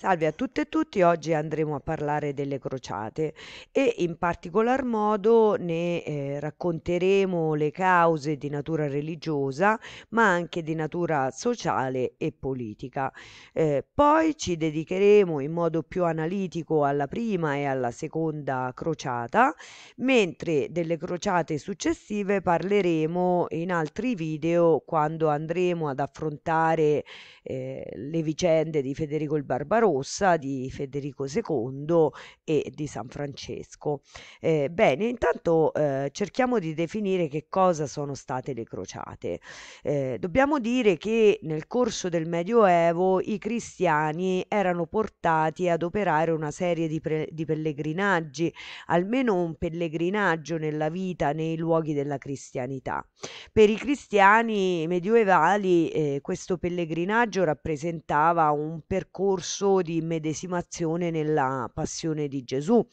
Salve a tutte e tutti, oggi andremo a parlare delle crociate e in particolar modo ne eh, racconteremo le cause di natura religiosa ma anche di natura sociale e politica. Eh, poi ci dedicheremo in modo più analitico alla prima e alla seconda crociata, mentre delle crociate successive parleremo in altri video quando andremo ad affrontare eh, le vicende di Federico il Barbarossa Rossa di Federico II e di San Francesco. Eh, bene, intanto eh, cerchiamo di definire che cosa sono state le crociate. Eh, dobbiamo dire che nel corso del Medioevo i cristiani erano portati ad operare una serie di, pre- di pellegrinaggi, almeno un pellegrinaggio nella vita nei luoghi della cristianità. Per i cristiani medievali eh, questo pellegrinaggio rappresentava un percorso di immedesimazione nella passione di Gesù.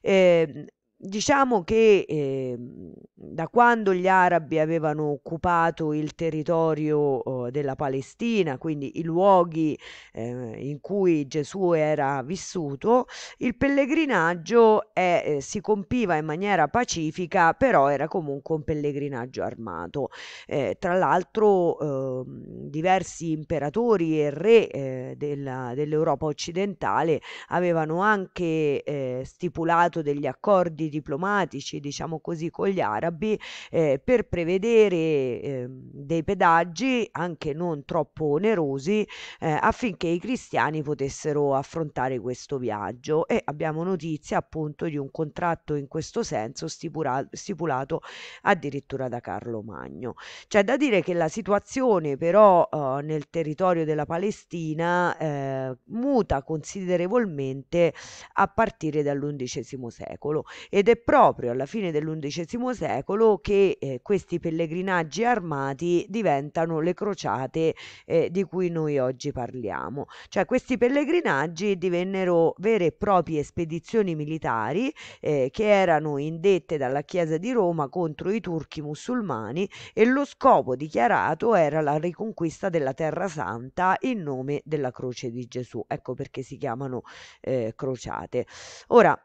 Eh, Diciamo che ehm, da quando gli arabi avevano occupato il territorio eh, della Palestina, quindi i luoghi eh, in cui Gesù era vissuto, il pellegrinaggio è, eh, si compiva in maniera pacifica, però era comunque un pellegrinaggio armato. Eh, tra l'altro ehm, diversi imperatori e re eh, della, dell'Europa occidentale avevano anche eh, stipulato degli accordi scambi diplomatici, diciamo così, con gli arabi eh, per prevedere eh, dei pedaggi anche non troppo onerosi eh, affinché i cristiani potessero affrontare questo viaggio e abbiamo notizia appunto di un contratto in questo senso stipula- stipulato addirittura da Carlo Magno. C'è da dire che la situazione però eh, nel territorio della Palestina eh, muta considerevolmente a partire dall'undicesimo secolo ed è proprio alla fine dell'undicesimo secolo che eh, questi pellegrinaggi armati diventano le crociate eh, di cui noi oggi parliamo. Cioè questi pellegrinaggi divennero vere e proprie spedizioni militari eh, che erano indette dalla Chiesa di Roma contro i turchi musulmani e lo scopo dichiarato era la riconquista della Terra Santa in nome della Croce di Gesù. Ecco perché si chiamano eh, crociate. Ora,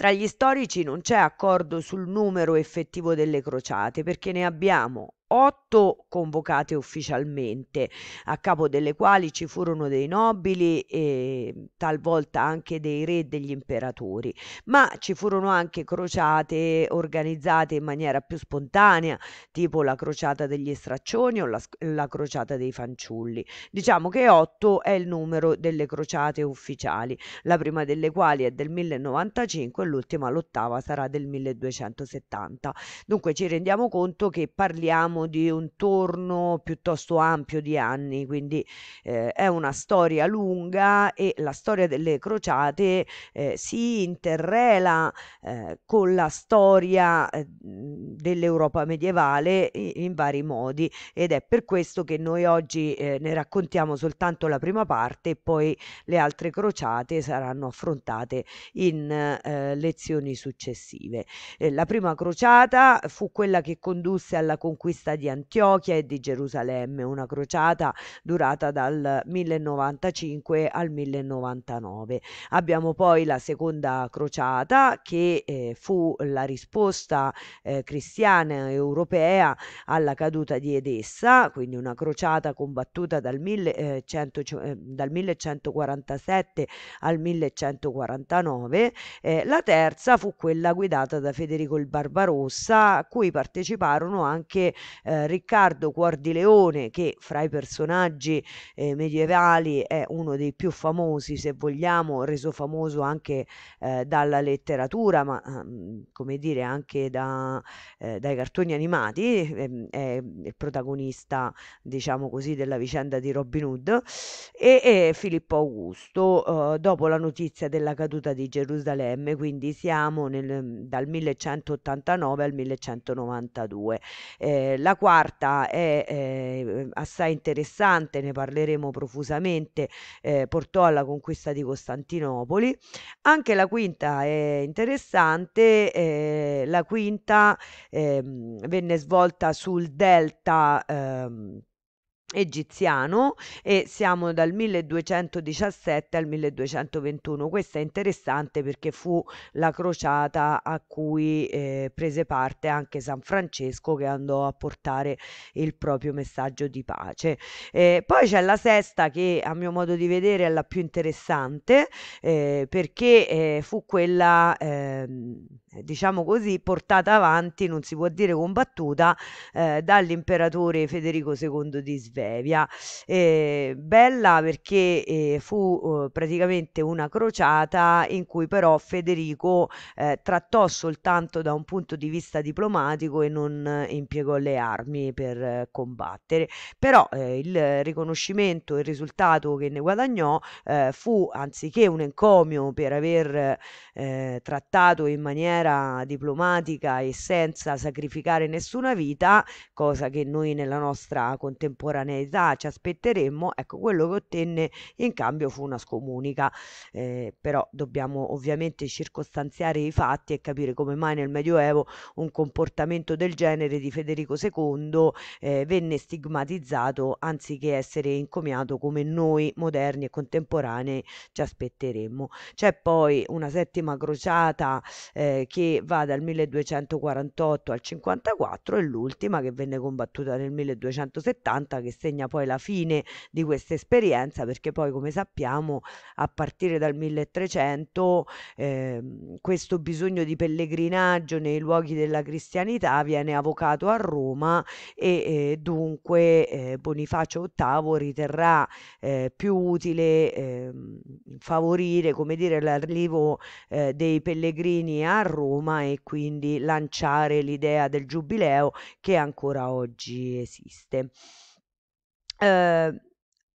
tra gli storici non c'è accordo sul numero effettivo delle crociate perché ne abbiamo otto convocate ufficialmente, a capo delle quali ci furono dei nobili e talvolta anche dei re e degli imperatori, ma ci furono anche crociate organizzate in maniera più spontanea, tipo la crociata degli straccioni o la, la crociata dei fanciulli. Diciamo che otto è il numero delle crociate ufficiali, la prima delle quali è del 1095 e l'ultima, l'ottava, sarà del 1270. Dunque ci rendiamo conto che parliamo parliamo di un torno piuttosto ampio di anni, quindi eh, è una storia lunga e la storia delle crociate eh, si interrela eh, con la storia eh, dell'Europa medievale in, vari modi ed è per questo che noi oggi eh, ne raccontiamo soltanto la prima parte e poi le altre crociate saranno affrontate in eh, lezioni successive. la prima crociata fu quella che condusse alla conquista festa di Antiochia e di Gerusalemme, una crociata durata dal 1095 al 1099. Abbiamo poi la seconda crociata che eh, fu la risposta eh, cristiana europea alla caduta di Edessa, quindi una crociata combattuta dal, 1100, eh, cioè, eh, dal 1147 al 1149. Eh, la terza fu quella guidata da Federico il Barbarossa, a cui parteciparono anche eh, Riccardo Cuor di Leone che fra i personaggi eh, medievali è uno dei più famosi se vogliamo, reso famoso anche eh, dalla letteratura ma ehm, come dire anche da, eh, dai cartoni animati, ehm, è il protagonista diciamo così della vicenda di Robin Hood e, e Filippo Augusto eh, dopo la notizia della caduta di Gerusalemme, quindi siamo nel, dal 1189 al 1192. Eh, la quarta è eh, assai interessante, ne parleremo profusamente, eh, portò alla conquista di Costantinopoli. Anche la quinta è interessante, eh, la quinta ehm, venne svolta sul delta ehm, egiziano e siamo dal 1217 al 1221. Questo è interessante perché fu la crociata a cui eh, prese parte anche San Francesco che andò a portare il proprio messaggio di pace. Eh, poi c'è la sesta che a mio modo di vedere è la più interessante eh, perché eh, fu quella ehm, diciamo così portata avanti, non si può dire combattuta, eh, dall'imperatore Federico II di Svezia Vevia. Eh, bella perché eh, fu eh, praticamente una crociata in cui però Federico eh, trattò soltanto da un punto di vista diplomatico e non impiegò le armi per combattere. Però eh, il riconoscimento e il risultato che ne guadagnò eh, fu anziché un encomio per aver trattato in maniera diplomatica e senza sacrificare nessuna vita, cosa che noi nella nostra contemporanea idoneità ci aspetteremmo, ecco quello che ottenne in cambio fu una scomunica. Eh, però dobbiamo ovviamente circostanziare i fatti e capire come mai nel Medioevo un comportamento del genere di Federico II eh, venne stigmatizzato anziché essere incomiato come noi moderni e contemporanei ci aspetteremmo. C'è poi una settima crociata eh, che va dal 1248 al 54 e l'ultima che venne combattuta nel 1270 che segna poi la fine di questa esperienza perché poi come sappiamo a partire dal 1300 ehm, questo bisogno di pellegrinaggio nei luoghi della cristianità viene avvocato a Roma e eh, dunque eh, Bonifacio VIII riterrà eh, più utile ehm, favorire come dire l'arrivo eh, dei pellegrini a Roma e quindi lanciare l'idea del giubileo che ancora oggi esiste. Ehm,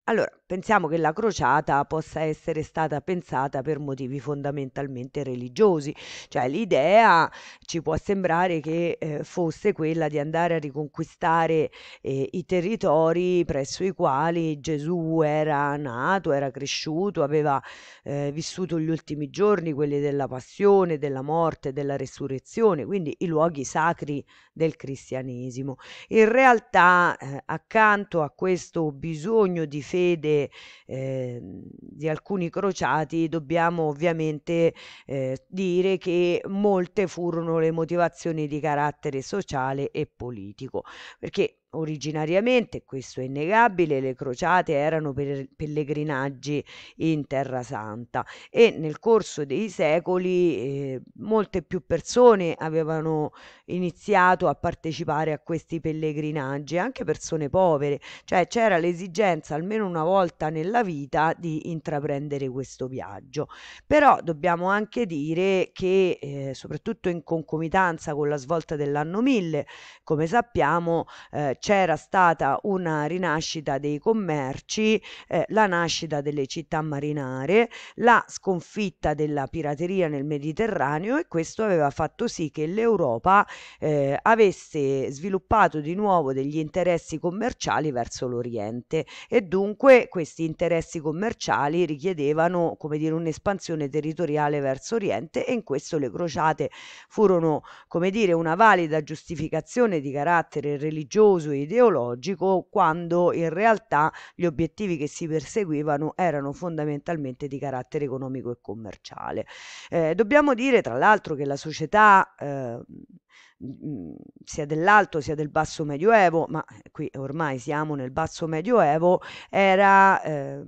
allora pensiamo che la crociata possa essere stata pensata per motivi fondamentalmente religiosi, cioè l'idea ci può sembrare che eh, fosse quella di andare a riconquistare eh, i territori presso i quali Gesù era nato, era cresciuto, aveva eh, vissuto gli ultimi giorni, quelli della passione, della morte, della resurrezione, quindi i luoghi sacri del cristianesimo. In realtà eh, accanto a questo bisogno di fede Ehm, di alcuni crociati, dobbiamo ovviamente eh, dire che molte furono le motivazioni di carattere sociale e politico, perché Originariamente, questo è innegabile, le crociate erano per- pellegrinaggi in Terra Santa e nel corso dei secoli eh, molte più persone avevano iniziato a partecipare a questi pellegrinaggi, anche persone povere, cioè c'era l'esigenza almeno una volta nella vita di intraprendere questo viaggio. Però dobbiamo anche dire che eh, soprattutto in concomitanza con la svolta dell'anno 1000, come sappiamo, eh, c'era stata una rinascita dei commerci, eh, la nascita delle città marinare, la sconfitta della pirateria nel Mediterraneo e questo aveva fatto sì che l'Europa eh, avesse sviluppato di nuovo degli interessi commerciali verso l'Oriente e dunque questi interessi commerciali richiedevano come dire un'espansione territoriale verso Oriente e in questo le crociate furono come dire una valida giustificazione di carattere religioso ideologico quando in realtà gli obiettivi che si perseguivano erano fondamentalmente di carattere economico e commerciale. Eh, dobbiamo dire tra l'altro che la società eh, Mhmm, sia dell'alto sia del basso medioevo, ma eh, qui ormai siamo nel basso medioevo, era eh,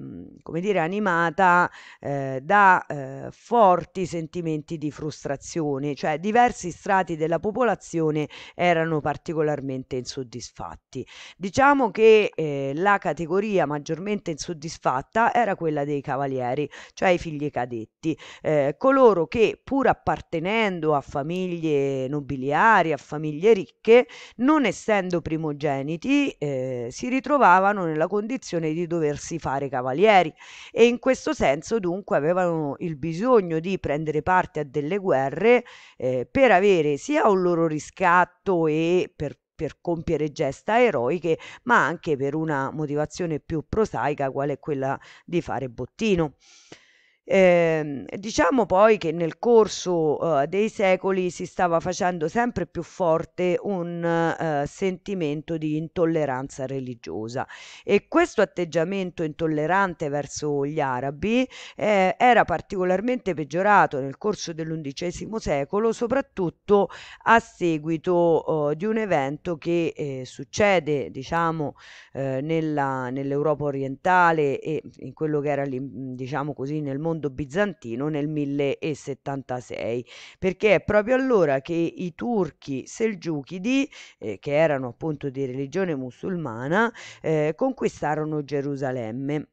come dire animata eh, da eh, forti sentimenti di frustrazione, cioè diversi strati della popolazione erano particolarmente insoddisfatti. Diciamo che eh, la categoria maggiormente insoddisfatta era quella dei cavalieri, cioè i figli cadetti, eh, coloro che pur appartenendo a famiglie nobiliari magari a famiglie ricche, non essendo primogeniti, eh, si ritrovavano nella condizione di doversi fare cavalieri e in questo senso dunque avevano il bisogno di prendere parte a delle guerre eh, per avere sia un loro riscatto e per per compiere gesta eroiche, ma anche per una motivazione più prosaica, quale quella di fare bottino. Ehm, diciamo poi che nel corso, uhm, dei secoli si stava facendo sempre più forte un, uhm, sentimento di intolleranza religiosa e questo atteggiamento intollerante verso gli arabi, ehm, era particolarmente peggiorato nel corso dell'undicesimo secolo, soprattutto a seguito, uhm, di un evento che, ehm, succede diciamo, ehm, nella nell'Europa orientale e in quello che era diciamo così, nel mondo mondo bizantino nel 1076, perché è proprio allora che i turchi selgiuchidi, eh, che erano appunto di religione musulmana, eh, conquistarono Gerusalemme.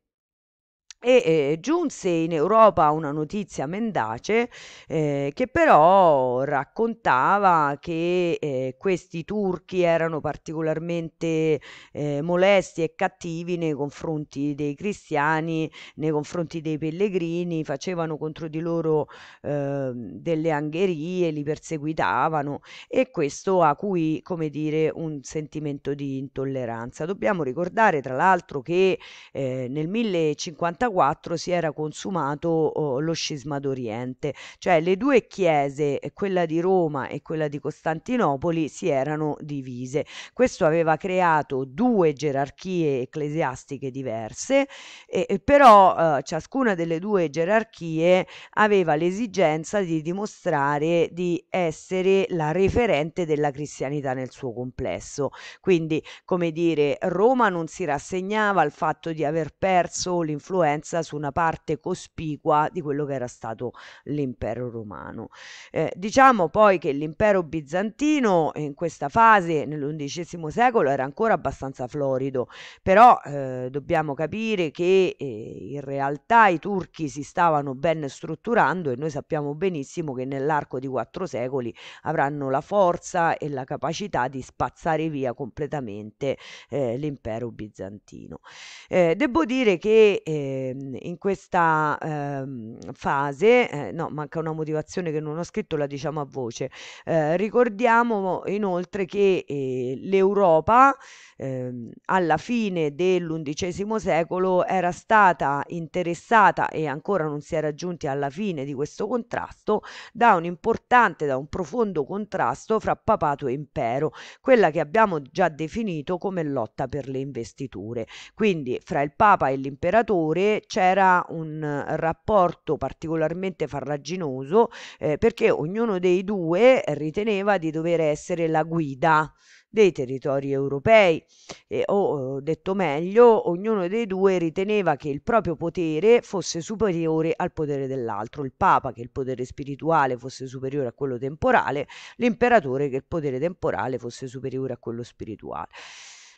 E eh, giunse in Europa una notizia mendace eh, che però raccontava che eh, questi turchi erano particolarmente eh, molesti e cattivi nei confronti dei cristiani, nei confronti dei pellegrini, facevano contro di loro ehm, delle angherie, li perseguitavano e questo a cui, come dire, un sentimento di intolleranza. Dobbiamo ricordare tra l'altro che eh, nel 1054 1934 si era consumato oh, lo scisma d'Oriente, cioè le due chiese, eh, quella di Roma e quella di Costantinopoli, si erano divise. Questo aveva creato due gerarchie ecclesiastiche diverse, e, e però eh, ciascuna delle due gerarchie aveva l'esigenza di dimostrare di essere la referente della cristianità nel suo complesso. Quindi, come dire, Roma non si rassegnava al fatto di aver perso l'influenza influenza su una parte cospicua di quello che era stato l'impero romano. Eh, diciamo poi che l'impero bizantino in questa fase, nell'undicesimo secolo, era ancora abbastanza florido, però eh, dobbiamo capire che eh, in realtà i turchi si stavano ben strutturando e noi sappiamo benissimo che nell'arco di quattro secoli avranno la forza e la capacità di spazzare via completamente eh, l'impero bizantino. Eh, devo dire che eh, Ehm, in questa ehm, fase, eh, no, manca una motivazione che non ho scritto, la diciamo a voce. Eh, ricordiamo inoltre che eh, l'Europa ehm, alla fine dell'undicesimo secolo era stata interessata e ancora non si era giunti alla fine di questo contrasto da un importante, da un profondo contrasto fra papato e impero, quella che abbiamo già definito come lotta per le investiture. Quindi fra il papa e l'imperatore c'era un rapporto particolarmente farraginoso eh, perché ognuno dei due riteneva di dover essere la guida dei territori europei eh, o detto meglio ognuno dei due riteneva che il proprio potere fosse superiore al potere dell'altro il papa che il potere spirituale fosse superiore a quello temporale l'imperatore che il potere temporale fosse superiore a quello spirituale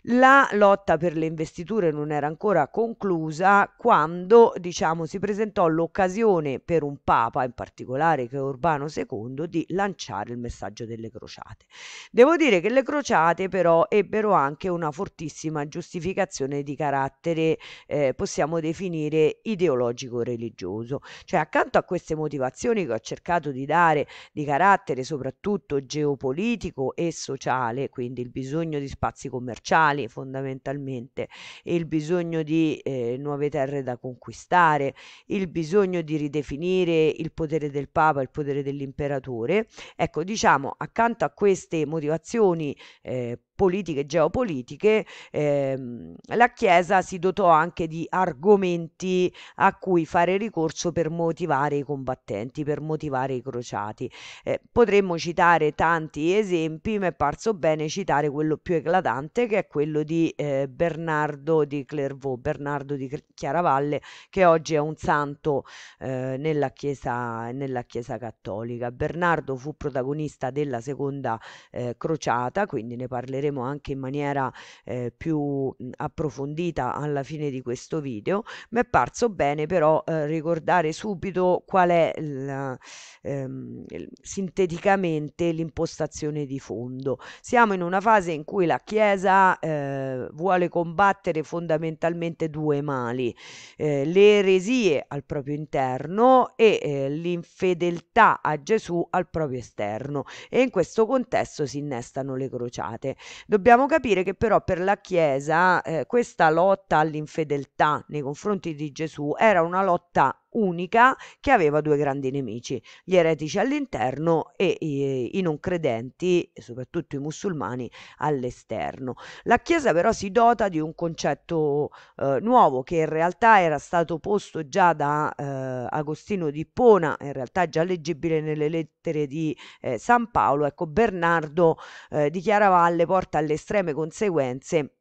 la lotta per le investiture non era ancora conclusa quando, diciamo, si presentò l'occasione per un papa, in particolare che è Urbano II, di lanciare il messaggio delle crociate. Devo dire che le crociate però ebbero anche una fortissima giustificazione di carattere, eh, possiamo definire, ideologico-religioso. Cioè, accanto a queste motivazioni che ho cercato di dare di carattere soprattutto geopolitico e sociale, quindi il bisogno di spazi commerciali, coloniali fondamentalmente, il bisogno di eh, nuove terre da conquistare, il bisogno di ridefinire il potere del Papa, il potere dell'imperatore. Ecco, diciamo, accanto a queste motivazioni eh, politiche e geopolitiche, ehm, la Chiesa si dotò anche di argomenti a cui fare ricorso per motivare i combattenti, per motivare i crociati. Eh, potremmo citare tanti esempi, ma è parso bene citare quello più eclatante che è quello di eh, Bernardo di Clairvaux, Bernardo di Chiaravalle, che oggi è un santo eh, nella, chiesa, nella, chiesa, cattolica. Bernardo fu protagonista della seconda eh, crociata, quindi ne parleremo vedremo anche in maniera eh, più approfondita alla fine di questo video, mi è parso bene però eh, ricordare subito qual è la, ehm, sinteticamente l'impostazione di fondo. Siamo in una fase in cui la Chiesa eh, vuole combattere fondamentalmente due mali, eh, le eresie al proprio interno e eh, l'infedeltà a Gesù al proprio esterno e in questo contesto si innestano le crociate. Dobbiamo capire che però per la Chiesa eh, questa lotta all'infedeltà nei confronti di Gesù era una lotta unica che aveva due grandi nemici, gli eretici all'interno e i, non credenti, soprattutto i musulmani, all'esterno. La Chiesa però si dota di un concetto eh, nuovo che in realtà era stato posto già da eh, Agostino di Pona, in realtà già leggibile nelle lettere di eh, San Paolo, ecco Bernardo eh, dichiarava alle porte alle estreme conseguenze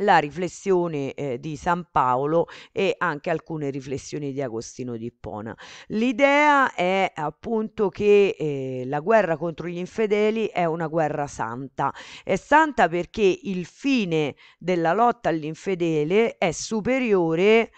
la riflessione eh, di San Paolo e anche alcune riflessioni di Agostino di Ippona. L'idea è appunto che eh, la guerra contro gli infedeli è una guerra santa. È santa perché il fine della lotta all'infedele è superiore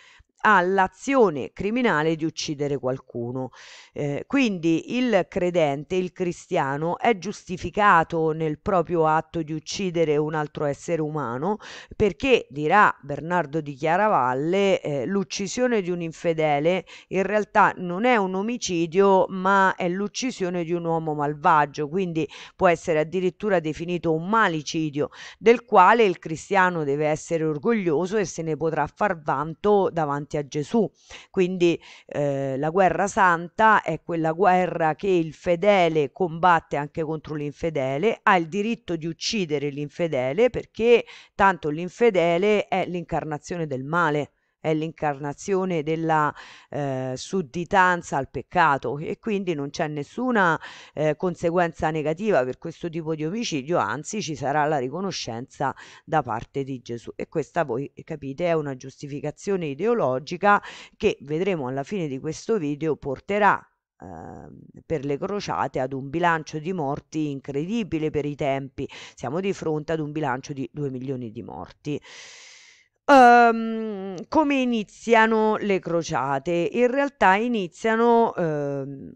all'azione criminale di uccidere qualcuno. Eh, quindi il credente, il cristiano, è giustificato nel proprio atto di uccidere un altro essere umano perché, dirà Bernardo di Chiaravalle, eh, l'uccisione di un infedele in realtà non è un omicidio ma è l'uccisione di un uomo malvagio, quindi può essere addirittura definito un malicidio del quale il cristiano deve essere orgoglioso e se ne potrà far vanto davanti davanti a Gesù. Quindi eh, la guerra santa è quella guerra che il fedele combatte anche contro l'infedele, ha il diritto di uccidere l'infedele perché tanto l'infedele è l'incarnazione del male è l'incarnazione della eh, sudditanza al peccato e quindi non c'è nessuna eh, conseguenza negativa per questo tipo di omicidio, anzi ci sarà la riconoscenza da parte di Gesù. E questa voi capite è una giustificazione ideologica che vedremo alla fine di questo video porterà ehm, per le crociate ad un bilancio di morti incredibile per i tempi. Siamo di fronte ad un bilancio di 2 milioni di morti. Ehm, come iniziano le crociate? In realtà iniziano, ehm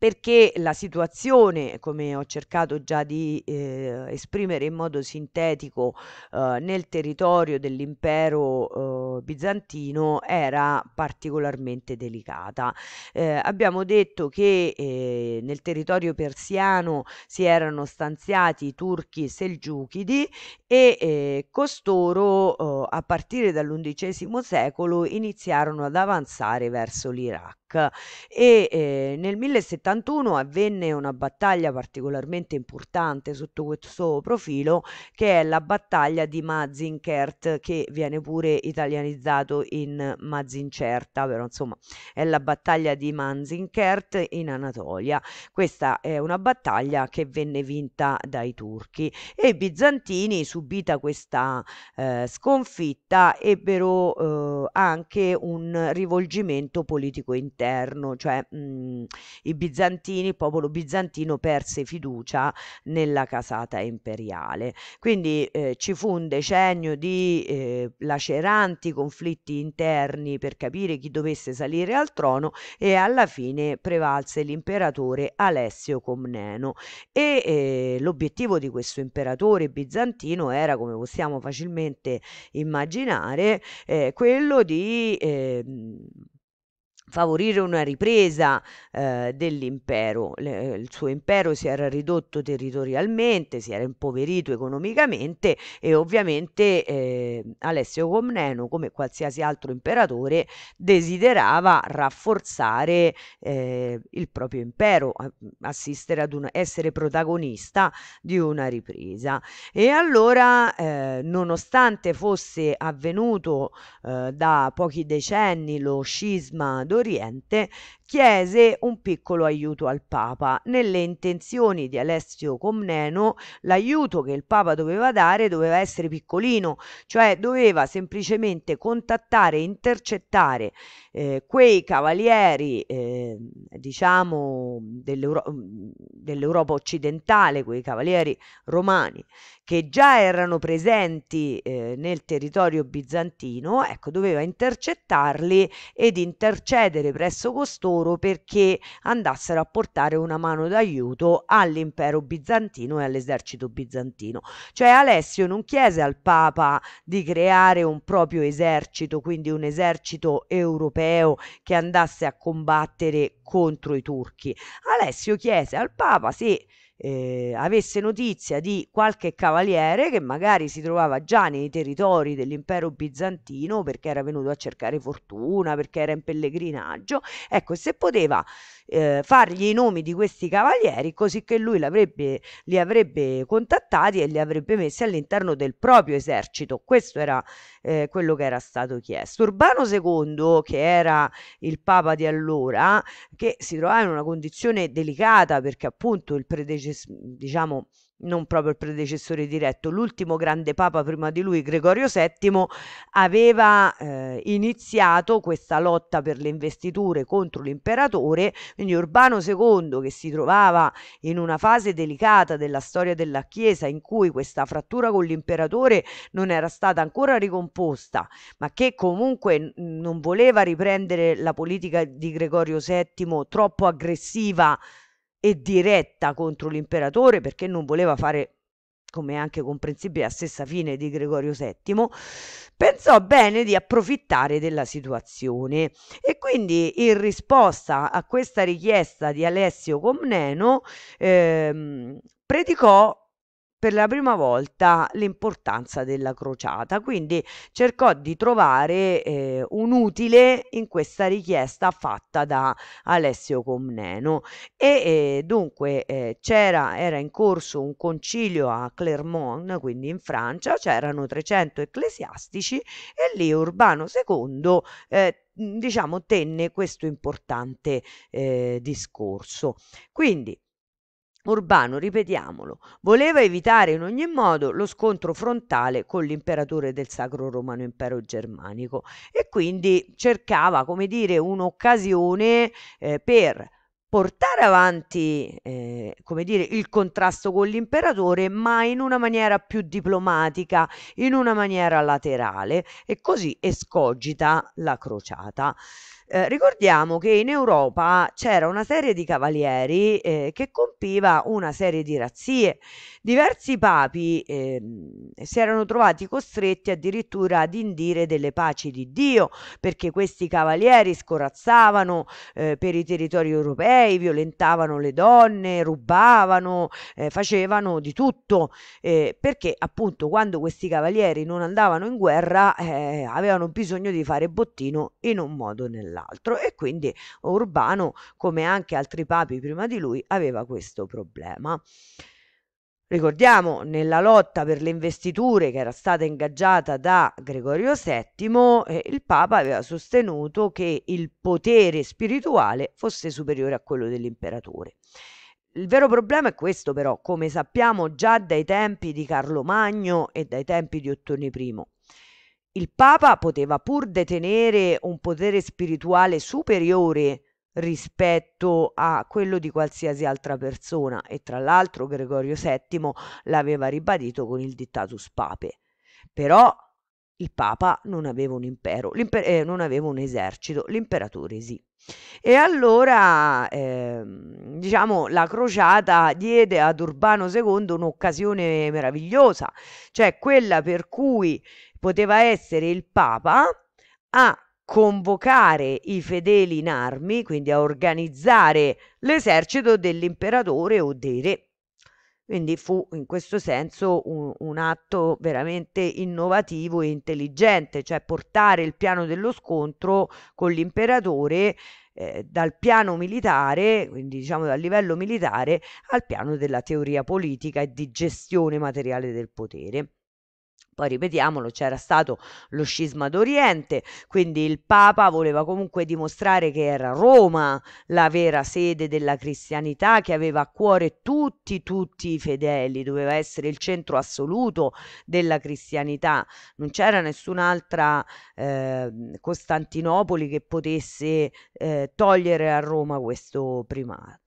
perché la situazione, come ho cercato già di eh, esprimere in modo sintetico eh, nel territorio dell'impero eh, bizantino, era particolarmente delicata. Eh, abbiamo detto che eh, nel territorio persiano si erano stanziati i turchi selgiuchidi e eh, costoro a partire dall'undicesimo secolo iniziarono ad avanzare verso l'Iraq e eh, nel 1071 avvenne una battaglia particolarmente importante sotto questo profilo che è la battaglia di Mazinkert che viene pure italianizzato in Mazincerta, però insomma è la battaglia di Mazinkert in Anatolia. Questa è una battaglia che venne vinta dai turchi e i bizantini subita questa eh, sconfitta ebbero eh, anche un rivolgimento politico interno all'interno, cioè mh, mhmm, i bizantini, il popolo bizantino perse fiducia nella casata imperiale. Quindi eh, ci fu un decennio di eh, laceranti conflitti interni per capire chi dovesse salire al trono e alla fine prevalse l'imperatore Alessio Comneno e eh, l'obiettivo di questo imperatore bizantino era, come possiamo facilmente immaginare, eh, quello di ehm, favorire una ripresa eh, dell'impero. Le, il suo impero si era ridotto territorialmente, si era impoverito economicamente e ovviamente eh, Alessio Comneno, come qualsiasi altro imperatore, desiderava rafforzare eh, il proprio impero, assistere ad una, essere protagonista di una ripresa. E allora, eh, nonostante fosse avvenuto eh, da pochi decenni lo scisma d'origine, dell'Oriente chiese un piccolo aiuto al Papa. Nelle intenzioni di Alessio Comneno, l'aiuto che il Papa doveva dare doveva essere piccolino, cioè doveva semplicemente contattare, intercettare eh, quei cavalieri, eh, diciamo, dell'Euro- dell'Europa occidentale, quei cavalieri romani che già erano presenti eh, nel territorio bizantino, ecco, doveva intercettarli ed intercedere presso costoro loro perché andassero a portare una mano d'aiuto all'impero bizantino e all'esercito bizantino. Cioè Alessio non chiese al Papa di creare un proprio esercito, quindi un esercito europeo che andasse a combattere contro i turchi. Alessio chiese al Papa se eh, avesse notizia di qualche cavaliere che magari si trovava già nei territori dell'impero bizantino perché era venuto a cercare fortuna, perché era in pellegrinaggio, ecco, se poteva eh, fargli i nomi di questi cavalieri così che lui li avrebbe contattati e li avrebbe messi all'interno del proprio esercito. Questo era eh, quello che era stato chiesto. Urbano II, che era il papa di allora, che si trovava in una condizione delicata perché appunto il predecessore predecess- diciamo non proprio il predecessore diretto, l'ultimo grande papa prima di lui, Gregorio VII, aveva eh, iniziato questa lotta per le investiture contro l'imperatore, quindi Urbano II che si trovava in una fase delicata della storia della Chiesa in cui questa frattura con l'imperatore non era stata ancora ricomposta, ma che comunque non voleva riprendere la politica di Gregorio VII troppo aggressiva e diretta contro l'imperatore perché non voleva fare come è anche comprensibile, la stessa fine di Gregorio VII, pensò bene di approfittare della situazione e quindi in risposta a questa richiesta di Alessio Comneno ehm, predicò per la prima volta l'importanza della crociata, quindi cercò di trovare eh, un utile in questa richiesta fatta da Alessio Comneno e eh, dunque eh, c'era, era in corso un concilio a Clermont, quindi in Francia, c'erano 300 ecclesiastici e lì Urbano II eh, diciamo tenne questo importante eh, discorso. Quindi Urbano, ripetiamolo, voleva evitare in ogni modo lo scontro frontale con l'imperatore del Sacro Romano Impero Germanico e quindi cercava, come dire, un'occasione eh, per portare avanti eh, come dire, il contrasto con l'imperatore, ma in una maniera più diplomatica, in una maniera laterale, e così escogita la crociata. Eh, ricordiamo che in Europa c'era una serie di cavalieri eh, che compiva una serie di razzie. Diversi papi eh, si erano trovati costretti addirittura ad indire delle paci di Dio perché questi cavalieri scorazzavano eh, per i territori europei, violentavano le donne, rubavano, eh, facevano di tutto perché appunto quando questi cavalieri non andavano in guerra avevano bisogno di fare bottino in un modo o nell'altro dall'altro e quindi Urbano, come anche altri papi prima di lui, aveva questo problema. Ricordiamo, nella lotta per le investiture che era stata ingaggiata da Gregorio VII, eh, il Papa aveva sostenuto che il potere spirituale fosse superiore a quello dell'imperatore. Il vero problema è questo però, come sappiamo già dai tempi di Carlo Magno e dai tempi di Ottone I, il Papa poteva pur detenere un potere spirituale superiore rispetto a quello di qualsiasi altra persona e tra l'altro Gregorio VII l'aveva ribadito con il dittatus pape. Però il Papa non aveva un impero, eh, non aveva un esercito, l'imperatore sì. E allora, eh, diciamo, la crociata diede ad Urbano II un'occasione meravigliosa, cioè quella per cui poteva essere il Papa a convocare i fedeli in armi, quindi a organizzare l'esercito dell'imperatore o dei re. Quindi fu in questo senso un, un, atto veramente innovativo e intelligente, cioè portare il piano dello scontro con l'imperatore eh, dal piano militare, quindi diciamo dal livello militare, al piano della teoria politica e di gestione materiale del potere poi ripetiamolo, c'era stato lo scisma d'Oriente, quindi il Papa voleva comunque dimostrare che era Roma la vera sede della cristianità, che aveva a cuore tutti, tutti i fedeli, doveva essere il centro assoluto della cristianità, non c'era nessun'altra eh, Costantinopoli che potesse eh, togliere a Roma questo primato.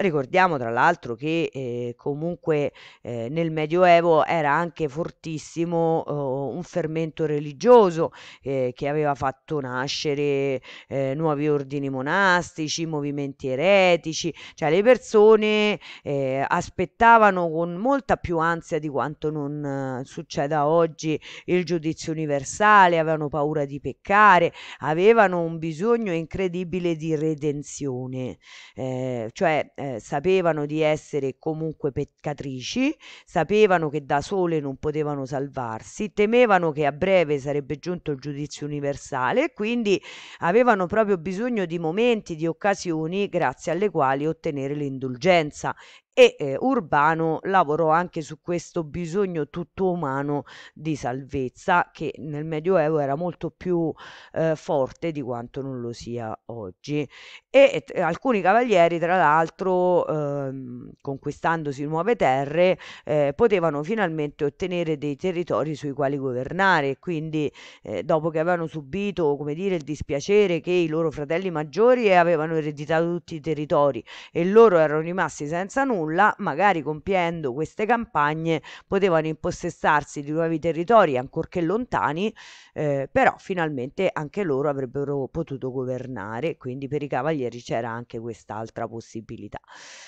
Ricordiamo tra l'altro che eh, comunque eh, nel Medioevo era anche fortissimo eh, un fermento religioso eh, che aveva fatto nascere eh, nuovi ordini monastici, movimenti eretici, cioè le persone eh, aspettavano con molta più ansia di quanto non succeda oggi il giudizio universale, avevano paura di peccare, avevano un bisogno incredibile di redenzione, cioè eh, sapevano di essere comunque peccatrici, sapevano che da sole non potevano salvarsi, temevano che a breve sarebbe giunto il giudizio universale e quindi avevano proprio bisogno di momenti, di occasioni grazie alle quali ottenere l'indulgenza e eh, Urbano lavorò anche su questo bisogno tutto umano di salvezza che nel Medioevo era molto più eh, forte di quanto non lo sia oggi e eh, alcuni cavalieri tra l'altro ehm, conquistandosi nuove terre eh, potevano finalmente ottenere dei territori sui quali governare quindi eh, dopo che avevano subito come dire il dispiacere che i loro fratelli maggiori avevano ereditato tutti i territori e loro erano rimasti senza nulla nulla, magari compiendo queste campagne potevano impossessarsi di nuovi territori ancorché lontani eh, però finalmente anche loro avrebbero potuto governare, quindi per i cavalieri c'era anche quest'altra possibilità.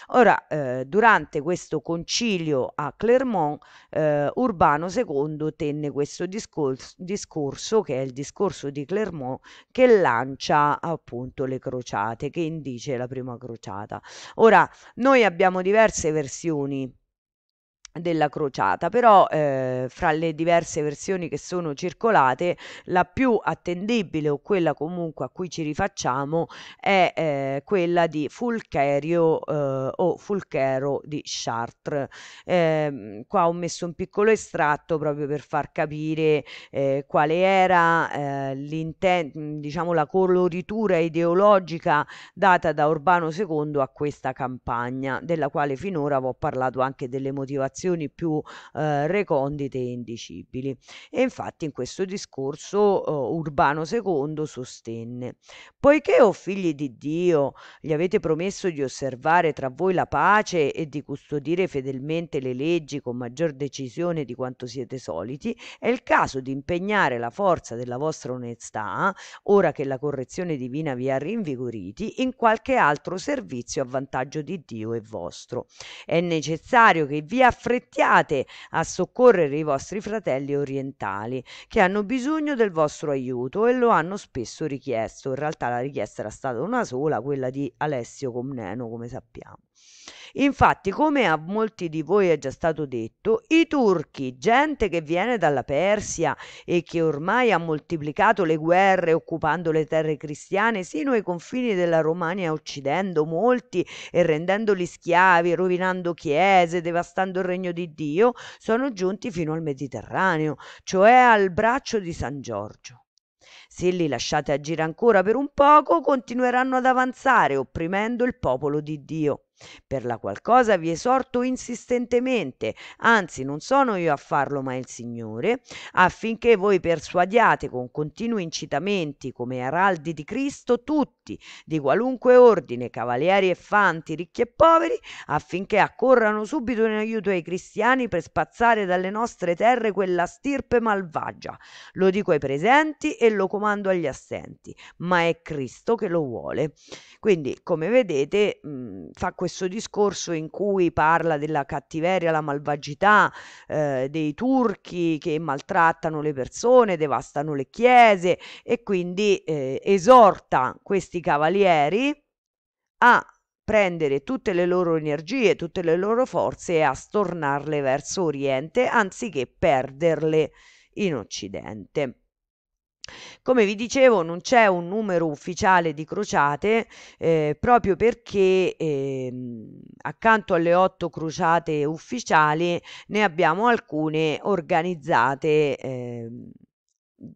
Ora, eh, durante questo concilio a Clermont, eh, Urbano II tenne questo discorso, discorso, che è il discorso di Clermont, che lancia appunto le crociate, che indice la prima crociata. Ora, noi abbiamo diverse versioni della crociata, però eh, fra le diverse versioni che sono circolate la più attendibile o quella comunque a cui ci rifacciamo è eh, quella di Fulcherio eh, o Fulchero di Chartres. Ehm, qua ho messo un piccolo estratto proprio per far capire eh, quale era eh, diciamo la coloritura ideologica data da Urbano II a questa campagna, della quale finora vi ho parlato anche delle motivazioni motivazioni più eh, recondite e indicibili. E infatti in questo discorso eh, Urbano II sostenne, poiché o oh figli di Dio gli avete promesso di osservare tra voi la pace e di custodire fedelmente le leggi con maggior decisione di quanto siete soliti, è il caso di impegnare la forza della vostra onestà, ora che la correzione divina vi ha rinvigoriti, in qualche altro servizio a vantaggio di Dio e vostro. È necessario che vi affrettate appretiate a soccorrere i vostri fratelli orientali che hanno bisogno del vostro aiuto e lo hanno spesso richiesto. In realtà la richiesta era stata una sola, quella di Alessio Comneno, come sappiamo. Infatti, come a molti di voi è già stato detto, i turchi, gente che viene dalla Persia e che ormai ha moltiplicato le guerre occupando le terre cristiane sino ai confini della Romania, uccidendo molti e rendendoli schiavi, rovinando chiese, devastando il regno di Dio, sono giunti fino al Mediterraneo, cioè al braccio di San Giorgio. Se li lasciate agire ancora per un poco, continueranno ad avanzare, opprimendo il popolo di Dio. Per la qual vi esorto insistentemente, anzi non sono io a farlo ma il Signore, affinché voi persuadiate con continui incitamenti come araldi di Cristo tutti, di qualunque ordine, cavalieri e fanti, ricchi e poveri, affinché accorrano subito in aiuto ai cristiani per spazzare dalle nostre terre quella stirpe malvagia. Lo dico ai presenti e lo comando agli assenti, ma è Cristo che lo vuole. Quindi, come vedete, mh, fa questo stesso discorso in cui parla della cattiveria, la malvagità eh, dei turchi che maltrattano le persone, devastano le chiese e quindi eh, esorta questi cavalieri a prendere tutte le loro energie, tutte le loro forze e a stornarle verso Oriente anziché perderle in Occidente. Come vi dicevo, non c'è un numero ufficiale di crociate eh, proprio perché ehm, accanto alle otto crociate ufficiali ne abbiamo alcune organizzate. ehm,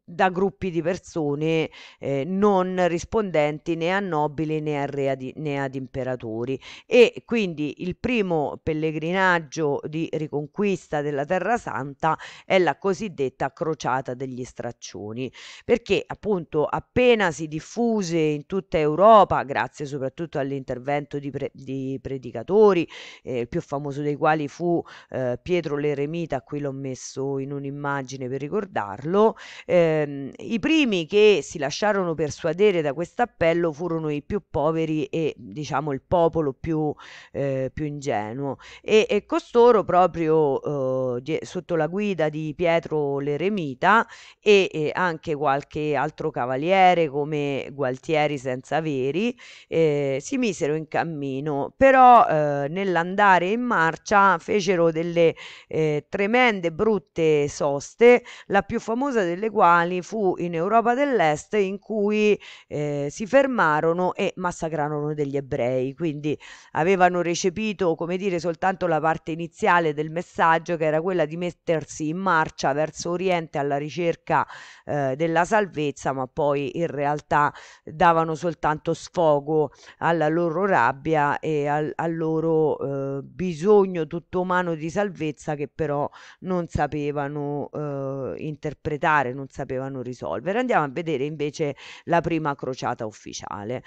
da gruppi di persone eh, non rispondenti né a nobili né, a re, né ad imperatori e quindi il primo pellegrinaggio di riconquista della Terra Santa è la cosiddetta crociata degli straccioni perché appunto appena si diffuse in tutta Europa grazie soprattutto all'intervento di, pre, di predicatori eh, il più famoso dei quali fu eh, Pietro l'Eremita qui l'ho messo in un'immagine per ricordarlo eh, Ehm, I primi che si lasciarono persuadere da questo appello furono i più poveri e diciamo il popolo più, eh, più ingenuo e, e, costoro proprio eh, sotto la guida di Pietro l'Eremita e, e, anche qualche altro cavaliere come Gualtieri senza veri eh, si misero in cammino però eh, nell'andare in marcia fecero delle eh, tremende brutte soste la più famosa delle quali quali fu in Europa dell'Est in cui eh, si fermarono e massacrarono degli ebrei. Quindi avevano recepito, come dire, soltanto la parte iniziale del messaggio che era quella di mettersi in marcia verso Oriente alla ricerca eh, della salvezza, ma poi in realtà davano soltanto sfogo alla loro rabbia e al, al loro eh, bisogno tutto umano di salvezza che però non sapevano eh, interpretare, non sapevano risolvere. Andiamo a vedere invece la prima crociata ufficiale.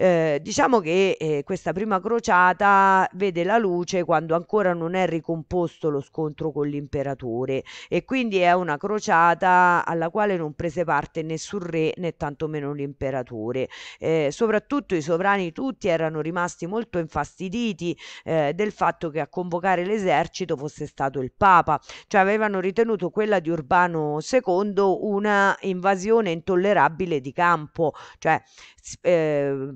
Eh, diciamo che eh, questa prima crociata vede la luce quando ancora non è ricomposto lo scontro con l'imperatore e quindi è una crociata alla quale non prese parte nessun re né tantomeno l'imperatore. Eh, soprattutto i sovrani tutti erano rimasti molto infastiditi eh, del fatto che a convocare l'esercito fosse stato il Papa, cioè avevano ritenuto quella di Urbano II una invasione intollerabile di campo, cioè eh,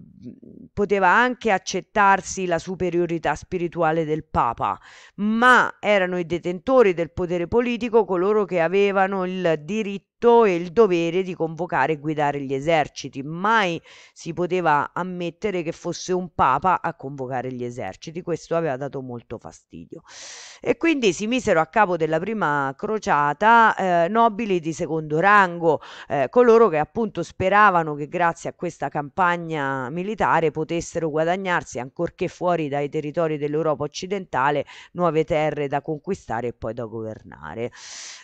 poteva anche accettarsi la superiorità spirituale del Papa, ma erano i detentori del potere politico coloro che avevano il diritto diritto e il dovere di convocare e guidare gli eserciti. Mai si poteva ammettere che fosse un papa a convocare gli eserciti, questo aveva dato molto fastidio. E quindi si misero a capo della prima crociata eh, nobili di secondo rango, eh, coloro che appunto speravano che grazie a questa campagna militare potessero guadagnarsi, ancorché fuori dai territori dell'Europa occidentale, nuove terre da conquistare e poi da governare.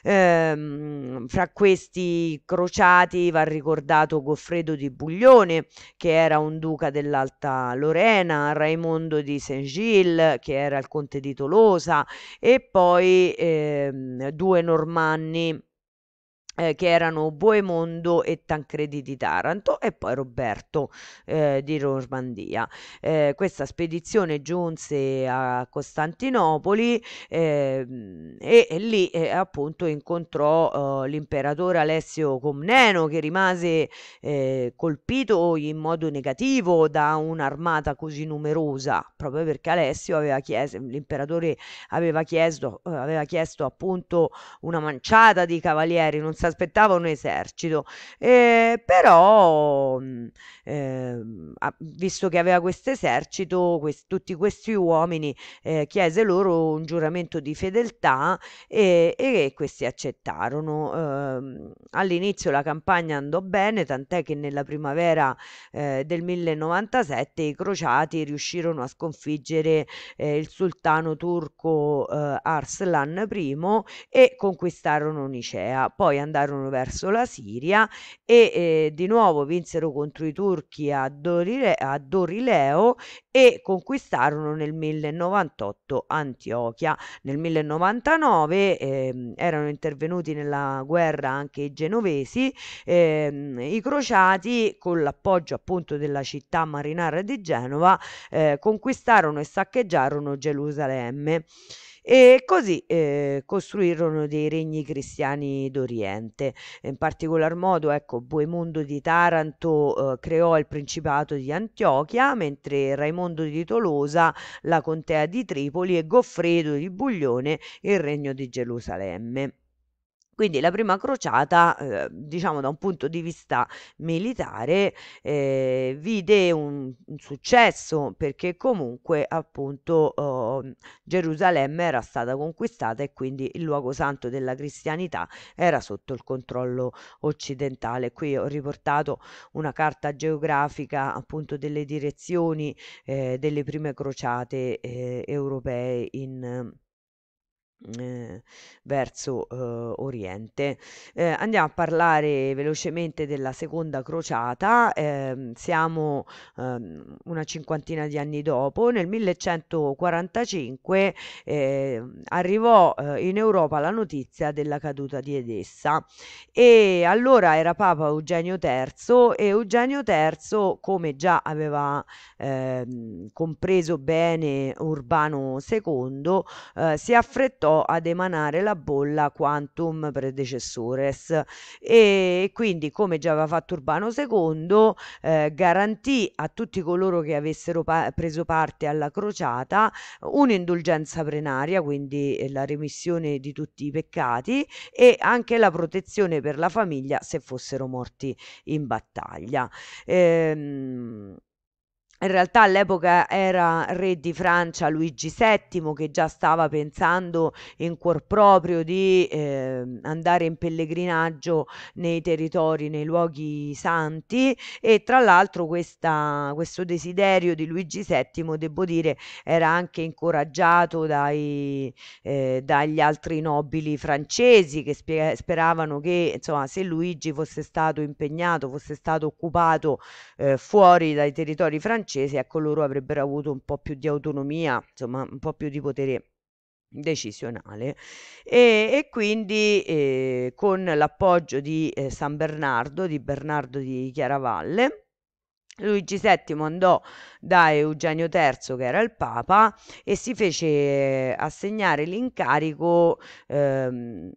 Ehm, fra questi questi crociati va ricordato Goffredo di Buglione, che era un duca dell'Alta Lorena, Raimondo di Saint-Gilles, che era il conte di Tolosa, e poi eh, due normanni eh, che erano Boemondo e Tancredi di Taranto e poi Roberto eh, di Normandia. Eh, questa spedizione giunse a Costantinopoli ehm, e, e, lì eh, appunto incontrò oh, l'imperatore Alessio Comneno che rimase eh, colpito in modo negativo da un'armata così numerosa proprio perché Alessio aveva chiesto l'imperatore aveva chiesto, aveva chiesto appunto una manciata di cavalieri non sa aspettava un esercito, eh, però eh, visto che aveva questo esercito, quest tutti questi uomini eh, chiese loro un giuramento di fedeltà e, e questi accettarono. Ehm, all'inizio la campagna andò bene, tant'è che nella primavera eh, del 1097 i crociati riuscirono a sconfiggere eh, il sultano turco eh, Arslan I e conquistarono Nicea. Poi andarono andarono verso la Siria e eh, di nuovo vinsero contro i turchi a, Dorile, a Dorileo e conquistarono nel 1098 Antiochia. Nel 1099 eh, erano intervenuti nella guerra anche i genovesi, eh, i crociati con l'appoggio appunto della città marinara di Genova eh, conquistarono e saccheggiarono Gerusalemme. E così eh, costruirono dei regni cristiani d'Oriente. In particolar modo, ecco, Boemondo di Taranto eh, creò il Principato di Antiochia, mentre Raimondo di Tolosa la contea di Tripoli e Goffredo di Buglione il regno di Gerusalemme. Quindi la prima crociata, eh, diciamo da un punto di vista militare, eh, vide un, un, successo perché comunque appunto eh, Gerusalemme era stata conquistata e quindi il luogo santo della cristianità era sotto il controllo occidentale. Qui ho riportato una carta geografica appunto delle direzioni eh, delle prime crociate eh, europee in Ehm, verso, uhm, Oriente. Ehm, andiamo a parlare velocemente della seconda crociata. Ehm, siamo, uhm, una cinquantina di anni dopo. Nel 1145, ehm, arrivò, uhm, in Europa la notizia della caduta di Edessa e allora era papa Eugenio III e Eugenio III, come già aveva, ehm, compreso bene Urbano II, uhm, eh, si affrettò andò ad emanare la bolla quantum predecessores e quindi come già aveva fatto Urbano II eh, garantì a tutti coloro che avessero pa- preso parte alla crociata un'indulgenza plenaria, quindi eh, la remissione di tutti i peccati e anche la protezione per la famiglia se fossero morti in battaglia. Ehm, in realtà all'epoca era re di Francia Luigi VII che già stava pensando in cuor proprio di eh, andare in pellegrinaggio nei territori, nei luoghi santi e tra l'altro questa, questo desiderio di Luigi VII, devo dire, era anche incoraggiato dai, eh, dagli altri nobili francesi che spe- speravano che insomma, se Luigi fosse stato impegnato, fosse stato occupato eh, fuori dai territori francesi, francese, ecco loro avrebbero avuto un po' più di autonomia, insomma un po' più di potere decisionale e, e quindi eh, con l'appoggio di eh, San Bernardo, di Bernardo di Chiaravalle, Luigi VII andò da Eugenio III, che era il Papa, e si fece eh, assegnare l'incarico ehm,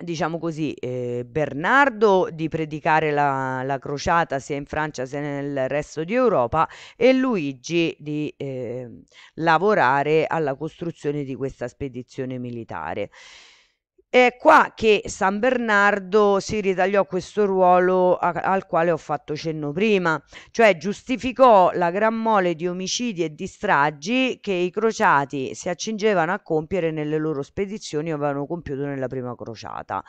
diciamo così, eh, Bernardo di predicare la, la, crociata sia in Francia sia nel resto di Europa e Luigi di eh, lavorare alla costruzione di questa spedizione militare. È qua che San Bernardo si ritagliò questo ruolo a- al quale ho fatto cenno prima, cioè giustificò la gran mole di omicidi e di stragi che i crociati si accingevano a compiere nelle loro spedizioni o avevano compiuto nella prima crociata.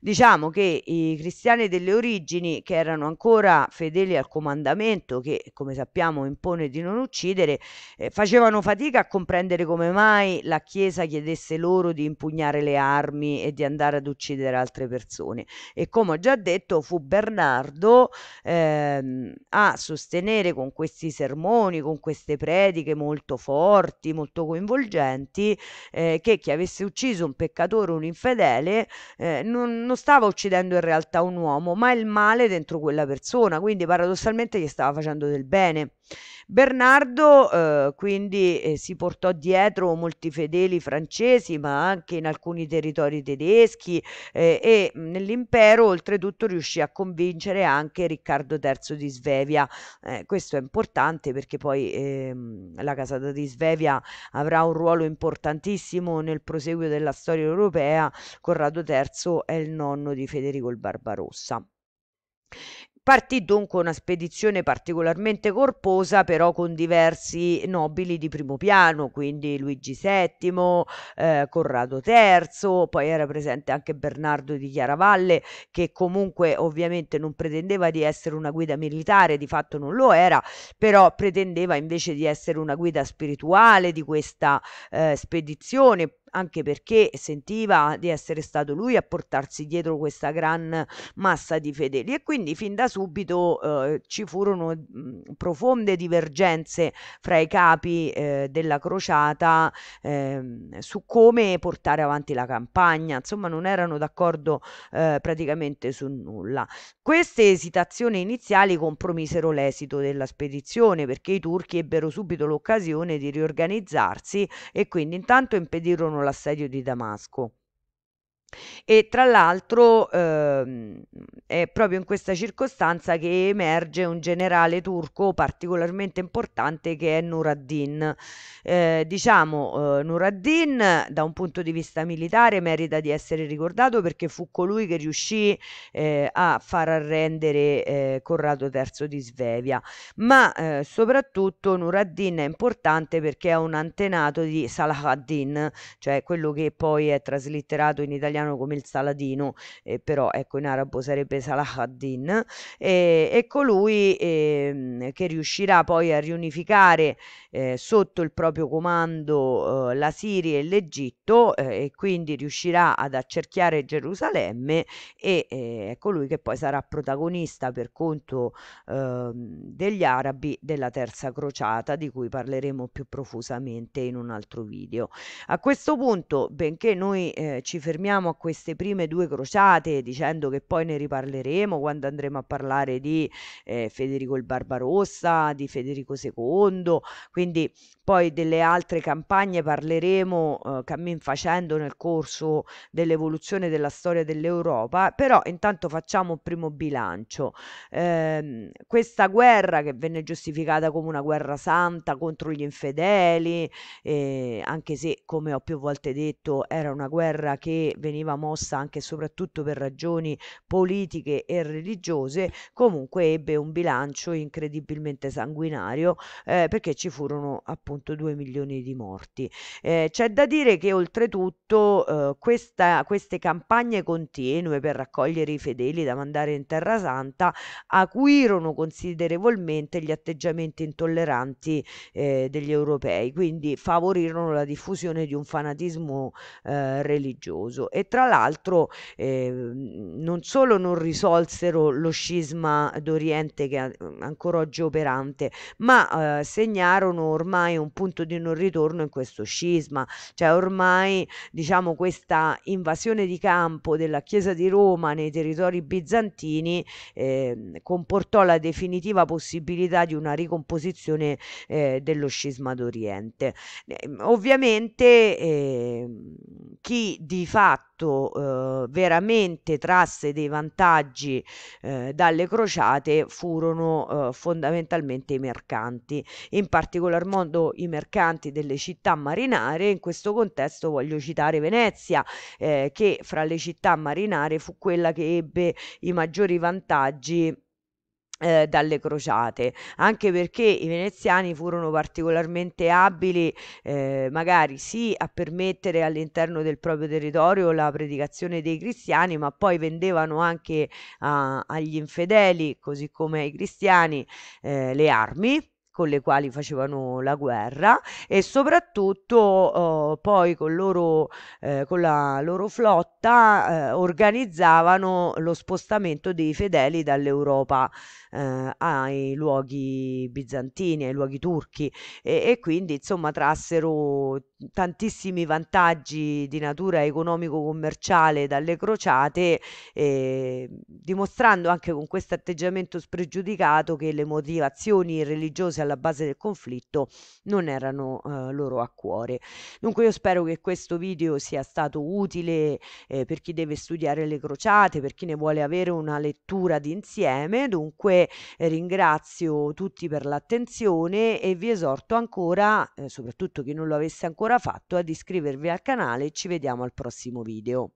Diciamo che i cristiani delle origini, che erano ancora fedeli al comandamento, che come sappiamo impone di non uccidere, eh, facevano fatica a comprendere come mai la Chiesa chiedesse loro di impugnare le armi e di andare ad uccidere altre persone. E come ho già detto, fu Bernardo ehm, a sostenere con questi sermoni, con queste prediche molto forti, molto coinvolgenti, eh, che chi avesse ucciso un peccatore, un infedele, eh, non, non stava uccidendo in realtà un uomo, ma il male dentro quella persona, quindi paradossalmente gli stava facendo del bene. Bernardo eh, quindi eh, si portò dietro molti fedeli francesi, ma anche in alcuni territori tedeschi eh, e mm, nell'impero oltretutto riuscì a convincere anche Riccardo III di Svevia. Eh, questo è importante perché poi ehm, la casata di Svevia avrà un ruolo importantissimo nel proseguio della storia europea. Corrado III è il nonno di Federico il Barbarossa. Partì dunque una spedizione particolarmente corposa, però con diversi nobili di primo piano, quindi Luigi VII, eh, Corrado III, poi era presente anche Bernardo di Chiaravalle, che comunque ovviamente non pretendeva di essere una guida militare, di fatto non lo era, però pretendeva invece di essere una guida spirituale di questa eh, spedizione anche perché sentiva di essere stato lui a portarsi dietro questa gran massa di fedeli e quindi fin da subito eh, ci furono profonde divergenze fra i capi eh, della crociata eh, su come portare avanti la campagna, insomma non erano d'accordo eh, praticamente su nulla. Queste esitazioni iniziali compromisero l'esito della spedizione perché i turchi ebbero subito l'occasione di riorganizzarsi e quindi intanto impedirono combatterono l'assedio di Damasco e tra l'altro, ehm, è proprio in questa circostanza che emerge un generale turco particolarmente importante che è Nur ad-Din. Eh, diciamo, ehm, Nur ad-Din da un punto di vista militare merita di essere ricordato perché fu colui che riuscì, ehm, a far arrendere, ehm, Corrado III di Svevia, ma, ehm, soprattutto Nur ad-Din è importante perché è un antenato di Salah ad-Din, cioè quello che poi è traslitterato in italiano italiano come il Saladino, eh, però ecco in arabo sarebbe Salah ad-Din, eh, e colui eh, che riuscirà poi a riunificare eh, sotto il proprio comando eh, la Siria e l'Egitto eh, e quindi riuscirà ad accerchiare Gerusalemme e è colui ecco, che poi sarà protagonista per conto ehm, degli arabi della terza crociata di cui parleremo più profusamente in un altro video. A questo punto, benché noi ci fermiamo teniamo a queste prime due crociate, dicendo che poi ne riparleremo quando andremo a parlare di eh, Federico il Barbarossa, di Federico II, quindi poi delle altre campagne parleremo eh, cammin facendo nel corso dell'evoluzione della storia dell'Europa, però intanto facciamo un primo bilancio. Eh, questa guerra che venne giustificata come una guerra santa contro gli infedeli, eh, anche se come ho più volte detto era una guerra che veniva mossa anche e soprattutto per ragioni politiche e religiose, comunque ebbe un bilancio incredibilmente sanguinario eh, perché ci furono appunto 1,2 milioni di morti. Eh, c'è da dire che oltretutto eh, questa, queste campagne continue per raccogliere i fedeli da mandare in Terra Santa acuirono considerevolmente gli atteggiamenti intolleranti eh, degli europei, quindi favorirono la diffusione di un fanatismo eh, religioso e tra l'altro eh, non solo non risolsero lo scisma d'Oriente che è mm, ancora oggi operante, ma eh, segnarono ormai un un punto di non ritorno in questo scisma, cioè ormai diciamo questa invasione di campo della Chiesa di Roma nei territori bizantini eh, comportò la definitiva possibilità di una ricomposizione eh, dello scisma d'Oriente. Eh, ovviamente ehm, chi di fatto eh, veramente trasse dei vantaggi eh, dalle crociate furono eh, fondamentalmente i mercanti, in particolar modo i mercanti delle città marinare. In questo contesto voglio citare Venezia, eh, che fra le città marinare fu quella che ebbe i maggiori vantaggi eh, dalle crociate, anche perché i veneziani furono particolarmente abili, eh, magari sì, a permettere all'interno del proprio territorio la predicazione dei cristiani, ma poi vendevano anche a, agli infedeli, così come ai cristiani, eh, le armi con le quali facevano la guerra e soprattutto eh, poi con, loro, eh, con, la loro flotta eh, organizzavano lo spostamento dei fedeli dall'Europa eh, ai luoghi bizantini, ai luoghi turchi e, e quindi insomma trassero tantissimi vantaggi di natura economico-commerciale dalle crociate, eh, dimostrando anche con questo atteggiamento spregiudicato che le motivazioni religiose alla base del conflitto non erano eh, loro a cuore. Dunque io spero che questo video sia stato utile eh, per chi deve studiare le crociate, per chi ne vuole avere una lettura d'insieme, dunque eh, ringrazio tutti per l'attenzione e vi esorto ancora, eh, soprattutto chi non lo avesse ancora fatto, ad iscrivervi al canale ci vediamo al prossimo video.